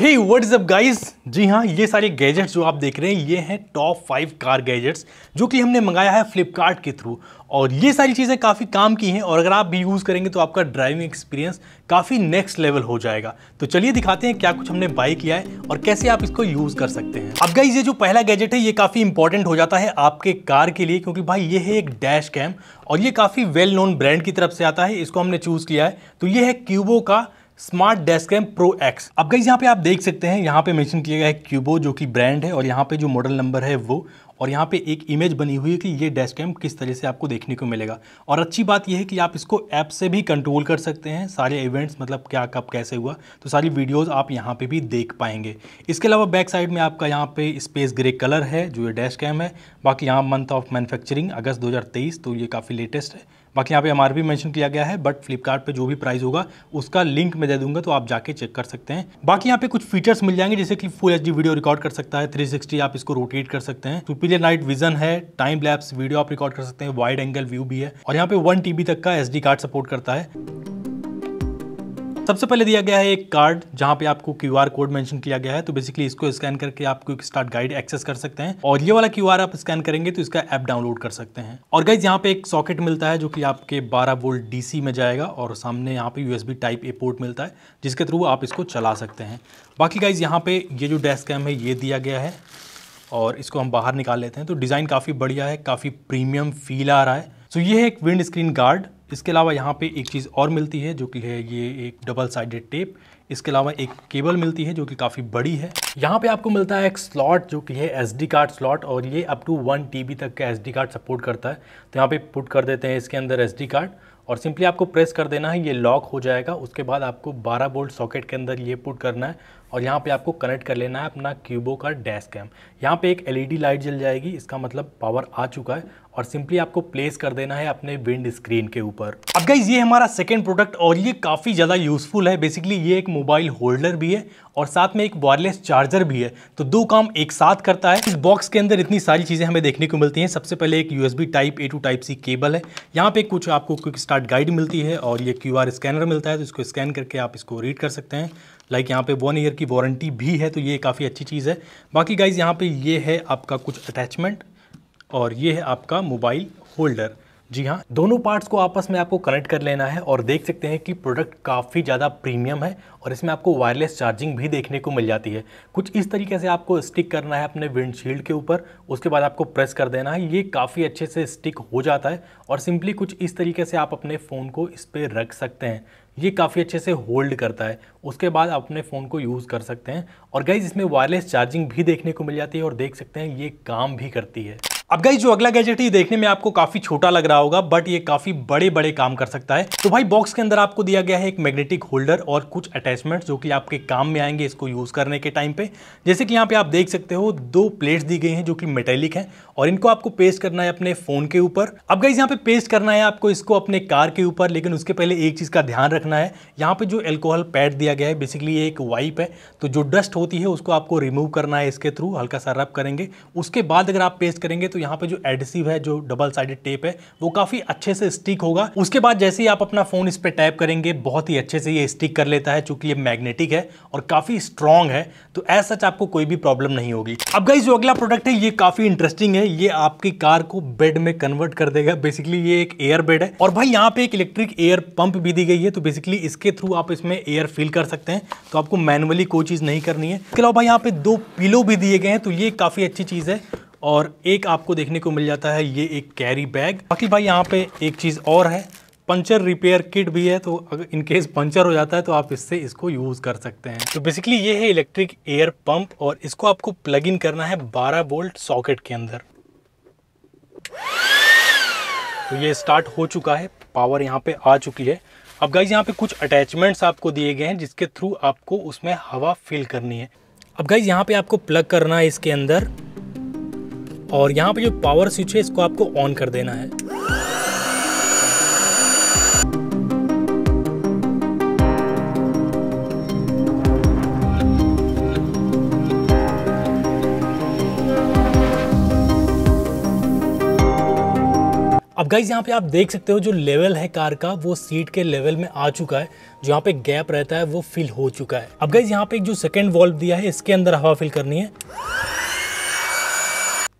हे what's up guys जी हाँ ये सारे गैजेट्स जो आप देख रहे हैं ये हैं टॉप फाइव कार गैजेट्स जो कि हमने मंगाया है फ्लिपकार्ट के थ्रू और ये सारी चीज़ें काफ़ी काम की हैं और अगर आप भी यूज़ करेंगे तो आपका ड्राइविंग एक्सपीरियंस काफ़ी नेक्स्ट लेवल हो जाएगा तो चलिए दिखाते हैं क्या कुछ हमने बाई किया है और कैसे आप इसको यूज़ कर सकते हैं अब गाइज ये जो पहला गैजेट है ये काफ़ी इंपॉर्टेंट हो जाता है आपके कार के लिए क्योंकि भाई ये है एक डैश कैम और ये काफ़ी वेल नोन ब्रांड की तरफ से आता है इसको हमने चूज़ किया है तो ये है क्यूबो का smart dashcam pro X अब गई यहाँ पे आप देख सकते हैं यहाँ पे मेंशन किया गया है क्यूबो जो कि ब्रांड है और यहाँ पे जो मॉडल नंबर है वो और यहाँ पे एक इमेज बनी हुई है कि ये डेस्क कैम किस तरह से आपको देखने को मिलेगा और अच्छी बात यह है कि आप इसको ऐप से भी कंट्रोल कर सकते हैं सारे इवेंट्स मतलब क्या कब कैसे हुआ तो सारी वीडियोस आप यहाँ पे भी देख पाएंगे इसके अलावा बैक साइड में आपका यहाँ पे स्पेस ग्रे कलर है जो ये डैश कैम है बाकी यहाँ मंथ ऑफ मैनुफैक्चरिंग अगस्त दो तो ये काफ़ी लेटेस्ट है बाकी यहाँ पे एम आर मेंशन किया गया है बट फ्लिपकार्ट पे जो भी प्राइस होगा उसका लिंक मैं दे दूंगा तो आप जाके चेक कर सकते हैं बाकी यहाँ पे कुछ फीचर्स मिल जाएंगे जैसे कि फुल एच वीडियो रिकॉर्ड कर सकता है 360 आप इसको रोटेट कर सकते हैं सुपीरियर नाइट विजन है टाइम लैब्स वीडियो आप रिकॉर्ड कर सकते हैं वाइड एंगल व्यू भी है और यहाँ पे वन तक का एस कार्ड सपोर्ट करता है सबसे पहले दिया गया है एक कार्ड जहाँ पे आपको क्यू कोड मेंशन किया गया है तो बेसिकली इसको स्कैन करके आप क्विक स्टार्ट गाइड एक्सेस कर सकते हैं और ये वाला क्यू आप स्कैन करेंगे तो इसका ऐप डाउनलोड कर सकते हैं और गाइज यहाँ पे एक सॉकेट मिलता है जो कि आपके बारह वोल्ट डीसी में जाएगा और सामने यहाँ पे यूएसबी टाइप ए पोर्ट मिलता है जिसके थ्रू आप इसको चला सकते हैं बाकी गाइज यहाँ पे ये जो डेस्क कैम है ये दिया गया है और इसको हम बाहर निकाल लेते हैं तो डिज़ाइन काफ़ी बढ़िया है काफ़ी प्रीमियम फील आ रहा है सो so, ये है एक विंड स्क्रीन गार्ड इसके अलावा यहाँ पे एक चीज़ और मिलती है जो कि है ये एक डबल साइडेड टेप इसके अलावा एक केबल मिलती है जो कि काफ़ी बड़ी है यहाँ पे आपको मिलता है एक स्लॉट जो कि है एस कार्ड स्लॉट और ये अप टू वन टी तक का एस कार्ड सपोर्ट करता है तो यहाँ पे पुट कर देते हैं इसके अंदर एस कार्ड और सिंपली आपको प्रेस कर देना है ये लॉक हो जाएगा उसके बाद आपको 12 बोल्ट सॉकेट के अंदर ये पुट करना है और यहाँ पे आपको कनेक्ट कर लेना है अपना क्यूबो का डैश कैम यहाँ पे एक एलईडी लाइट जल जाएगी इसका मतलब पावर आ चुका है और सिंपली आपको प्लेस कर देना है अपने विंड स्क्रीन के ऊपर अब गाइज ये हमारा सेकेंड प्रोडक्ट और ये काफ़ी ज़्यादा यूजफुल है बेसिकली ये एक मोबाइल होल्डर भी है और साथ में एक वायरलेस चार्जर भी है तो दो काम एक साथ करता है इस बॉक्स के अंदर इतनी सारी चीज़ें हमें देखने को मिलती हैं सबसे पहले एक B type A to type C cable है यहाँ पे कुछ आपको क्विक स्टार्ट गाइड मिलती है और ये क्यू स्कैनर मिलता है तो इसको स्कैन करके आप इसको रीड कर सकते हैं लाइक like यहाँ पे वन ईयर की वारंटी भी है तो ये काफ़ी अच्छी चीज़ है बाकी गाइज यहाँ पे ये है आपका कुछ अटैचमेंट और ये है आपका मोबाइल होल्डर जी हाँ दोनों पार्ट्स को आपस में आपको कनेक्ट कर लेना है और देख सकते हैं कि प्रोडक्ट काफ़ी ज़्यादा प्रीमियम है और इसमें आपको वायरलेस चार्जिंग भी देखने को मिल जाती है कुछ इस तरीके से आपको स्टिक करना है अपने विंडशील्ड के ऊपर उसके बाद आपको प्रेस कर देना है ये काफ़ी अच्छे से स्टिक हो जाता है और सिंपली कुछ इस तरीके से आप अपने फ़ोन को इस पर रख सकते हैं ये काफ़ी अच्छे से होल्ड करता है उसके बाद आप अपने फ़ोन को यूज़ कर सकते हैं और गाइज इसमें वायरलेस चार्जिंग भी देखने को मिल जाती है और देख सकते हैं ये काम भी करती है अब गाइज जो अगला गैजेट है ये देखने में आपको काफी छोटा लग रहा होगा बट ये काफी बड़े बड़े काम कर सकता है तो भाई बॉक्स के अंदर आपको दिया गया है एक मैग्नेटिक होल्डर और कुछ अटैचमेंट्स जो कि आपके काम में आएंगे इसको यूज करने के टाइम पे जैसे कि यहाँ पे आप देख सकते हो दो प्लेट्स दी गई हैं जो कि मेटेलिक है और इनको आपको पेस्ट करना है अपने फोन के ऊपर अब गाइज यहाँ पे पेस्ट करना है आपको इसको अपने कार के ऊपर लेकिन उसके पहले एक चीज का ध्यान रखना है यहाँ पे जो एल्कोहल पैड दिया गया है बेसिकली ये एक वाइप है तो जो डस्ट होती है उसको आपको रिमूव करना है इसके थ्रू हल्का सा रब करेंगे उसके बाद अगर आप पेस्ट करेंगे तो तो यहाँ पे जो एडसिव है जो डबल साइडेड टेप है वो काफ़ी अच्छे से स्टिक होगा उसके बाद जैसे ही आप अपना फ़ोन इस पर टैप करेंगे बहुत ही अच्छे से ये स्टिक कर लेता है चूंकि ये मैग्नेटिक है और काफ़ी स्ट्रॉन्ग है तो एज सच आपको कोई भी प्रॉब्लम नहीं होगी अब गाइज जो अगला प्रोडक्ट है ये काफ़ी इंटरेस्टिंग है ये आपकी कार को बेड में कन्वर्ट कर देगा बेसिकली ये एक एयर बेड है और भाई यहाँ पे एक इलेक्ट्रिक एयर पंप भी दी गई है तो बेसिकली इसके थ्रू आप इसमें एयर फिल कर सकते हैं तो आपको मैनुअली कोई चीज़ नहीं करनी है इसके अलावा यहाँ पे दो पिलो भी दिए गए हैं तो ये काफ़ी अच्छी चीज़ है और एक आपको देखने को मिल जाता है ये एक कैरी बैग बाकी भाई यहाँ पे एक चीज़ और है पंचर रिपेयर किट भी है तो अगर इन केस पंचर हो जाता है तो आप इससे इसको यूज़ कर सकते हैं तो बेसिकली ये है इलेक्ट्रिक एयर पंप और इसको आपको प्लग इन करना है 12 बोल्ट सॉकेट के अंदर तो ये स्टार्ट हो चुका है पावर यहाँ पे आ चुकी है अब गाइज यहाँ पे कुछ अटैचमेंट्स आपको दिए गए हैं जिसके थ्रू आपको उसमें हवा फिल करनी है अब गाइज यहाँ पे आपको प्लग करना है इसके अंदर और यहाँ पे जो पावर स्विच है इसको आपको ऑन कर देना है अब गाइज यहाँ पे आप देख सकते हो जो लेवल है कार का वो सीट के लेवल में आ चुका है जो यहाँ पे गैप रहता है वो फिल हो चुका है अब गाइज यहाँ पे जो सेकेंड वॉल्व दिया है इसके अंदर हवा फिल करनी है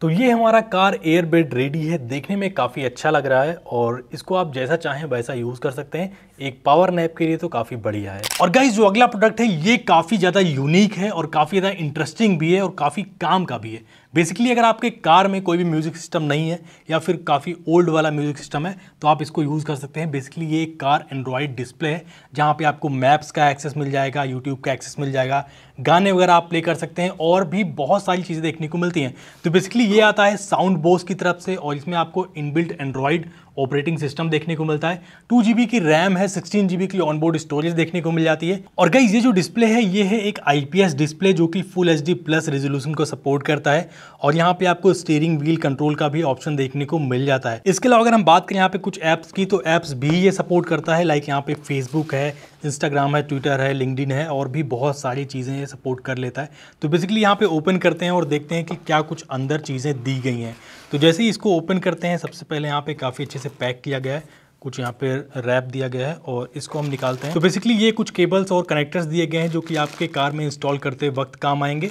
तो ये हमारा कार एयर बेड रेडी है देखने में काफ़ी अच्छा लग रहा है और इसको आप जैसा चाहें वैसा यूज़ कर सकते हैं एक पावर नैप के लिए तो काफ़ी बढ़िया है और गाइज जो अगला प्रोडक्ट है ये काफ़ी ज़्यादा यूनिक है और काफ़ी ज़्यादा इंटरेस्टिंग भी है और काफ़ी काम का भी है बेसिकली अगर आपके कार में कोई भी म्यूज़िक सिस्टम नहीं है या फिर काफ़ी ओल्ड वाला म्यूज़िक सिस्टम है तो आप इसको यूज़ कर सकते हैं बेसिकली ये एक कार एंड्रॉयड डिस्प्ले है जहाँ पे आपको मैप्स का एक्सेस मिल जाएगा यूट्यूब का एक्सेस मिल जाएगा गाने वगैरह आप प्ले कर सकते हैं और भी बहुत सारी चीज़ें देखने को मिलती हैं तो बेसिकली ये आता है साउंड बोस की तरफ से और इसमें आपको इनबिल्ट एंड्रॉयड ऑपरेटिंग सिस्टम देखने को मिलता है टू जीबी की रैम है सिक्सटीन जीबी की ऑनबोर्ड स्टोरेज देखने को मिल जाती है और गई ये जो डिस्प्ले है ये है एक आईपीएस डिस्प्ले जो कि फुल एच प्लस रेजोल्यूशन को सपोर्ट करता है और यहाँ पे आपको स्टेयरिंग व्हील कंट्रोल का भी ऑप्शन देखने को मिल जाता है इसके अलावा अगर हम बात करें यहाँ पे कुछ ऐप्स की तो ऐप्स भी ये सपोर्ट करता है लाइक यहाँ पे फेसबुक है इंस्टाग्राम है ट्विटर है लिंकडिन है और भी बहुत सारी चीज़ें ये सपोर्ट कर लेता है तो बेसिकली यहाँ पे ओपन करते हैं और देखते हैं कि क्या कुछ अंदर चीज़ें दी गई हैं तो जैसे ही इसको ओपन करते हैं सबसे पहले यहाँ पे काफ़ी अच्छे से पैक किया गया है कुछ यहाँ पे रैप दिया गया है और इसको हम निकालते हैं तो बेसिकली ये कुछ केबल्स और कनेक्टर्स दिए गए हैं जो कि आपके कार में इंस्टॉल करते वक्त काम आएंगे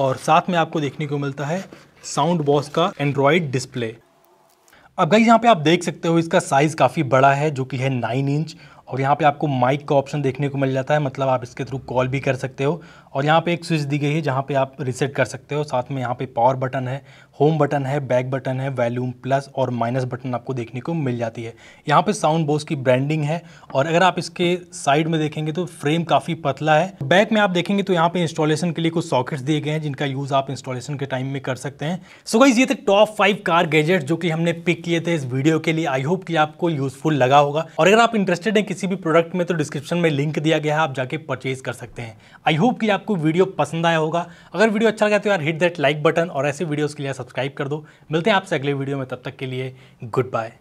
और साथ में आपको देखने को मिलता है साउंड बॉस का एंड्रॉयड डिस्प्ले अब गई यहाँ पे आप देख सकते हो इसका साइज़ काफ़ी बड़ा है जो कि है नाइन इंच और यहाँ पे आपको माइक का ऑप्शन देखने को मिल जाता है मतलब आप इसके थ्रू कॉल भी कर सकते हो और यहाँ पे एक स्विच दी गई है जहाँ पे आप रिसेट कर सकते हो साथ में यहाँ पे पावर बटन है होम बटन है बैक बटन है वैल्यूम प्लस और माइनस बटन आपको देखने को मिल जाती है यहाँ पे साउंड बोस की ब्रांडिंग है और अगर आप इसके साइड में देखेंगे तो फ्रेम काफ़ी पतला है बैक में आप देखेंगे तो यहाँ पे इंस्टॉलेशन के लिए कुछ सॉकेट्स दिए गए हैं जिनका यूज़ आप इंस्टॉलेशन के टाइम में कर सकते हैं सो गाइज ये थे टॉप फाइव कार गैजेट जो कि हमने पिक किए थे इस वीडियो के लिए आई होप कि आपको यूजफुल लगा होगा और अगर आप इंटरेस्टेड हैं किसी भी प्रोडक्ट में तो डिस्क्रिप्शन में लिंक दिया गया है आप जाके परचेज कर सकते हैं आई होप कि आपको वीडियो पसंद आया होगा अगर वीडियो अच्छा लगा तो यार हिट दैट लाइक बटन और ऐसे वीडियोज़ के लिए सब्सक्राइब कर दो मिलते हैं आपसे अगले वीडियो में तब तक के लिए गुड बाय